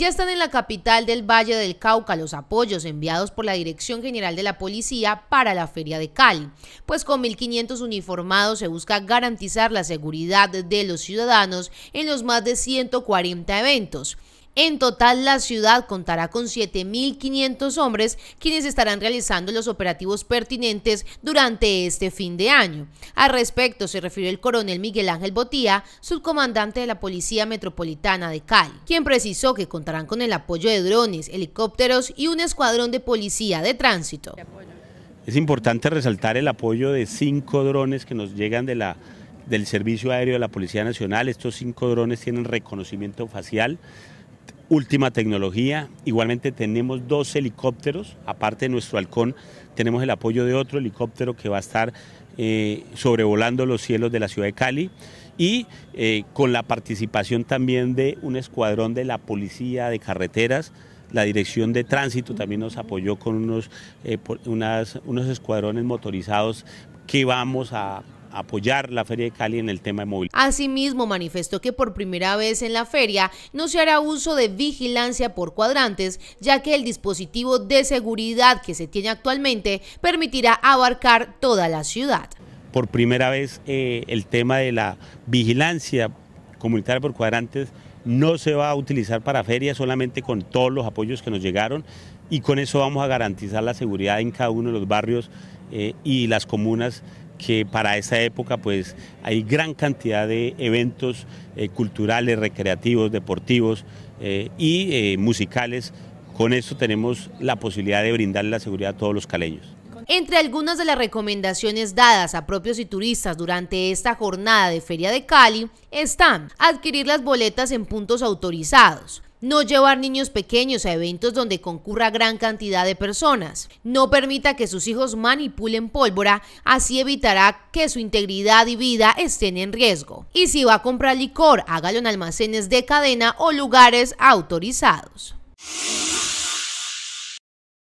Ya están en la capital del Valle del Cauca los apoyos enviados por la Dirección General de la Policía para la Feria de Cali, pues con 1.500 uniformados se busca garantizar la seguridad de los ciudadanos en los más de 140 eventos. En total, la ciudad contará con 7.500 hombres quienes estarán realizando los operativos pertinentes durante este fin de año. Al respecto, se refirió el coronel Miguel Ángel Botía, subcomandante de la Policía Metropolitana de Cali, quien precisó que contarán con el apoyo de drones, helicópteros y un escuadrón de policía de tránsito. Es importante resaltar el apoyo de cinco drones que nos llegan del Servicio Aéreo de la Policía Nacional. Estos cinco drones tienen reconocimiento facial, última tecnología. Igualmente tenemos dos helicópteros, aparte de nuestro halcón, tenemos el apoyo de otro helicóptero que va a estar eh, sobrevolando los cielos de la ciudad de Cali y eh, con la participación también de un escuadrón de la Policía de Carreteras. La Dirección de Tránsito también nos apoyó con unos, eh, unos escuadrones motorizados que vamos a apoyar la Feria de Cali en el tema de movilidad. Asimismo, manifestó que por primera vez en la feria no se hará uso de vigilancia por cuadrantes, ya que el dispositivo de seguridad que se tiene actualmente permitirá abarcar toda la ciudad. Por primera vez eh, el tema de la vigilancia comunitaria por cuadrantes no se va a utilizar para ferias, solamente con todos los apoyos que nos llegaron y con eso vamos a garantizar la seguridad en cada uno de los barrios eh, y las comunas que para esa época pues hay gran cantidad de eventos eh, culturales, recreativos, deportivos eh, y eh, musicales. Con esto tenemos la posibilidad de brindar la seguridad a todos los caleños. Entre algunas de las recomendaciones dadas a propios y turistas durante esta jornada de Feria de Cali están adquirir las boletas en puntos autorizados, no llevar niños pequeños a eventos donde concurra gran cantidad de personas. No permita que sus hijos manipulen pólvora, así evitará que su integridad y vida estén en riesgo. Y si va a comprar licor, hágalo en almacenes de cadena o lugares autorizados.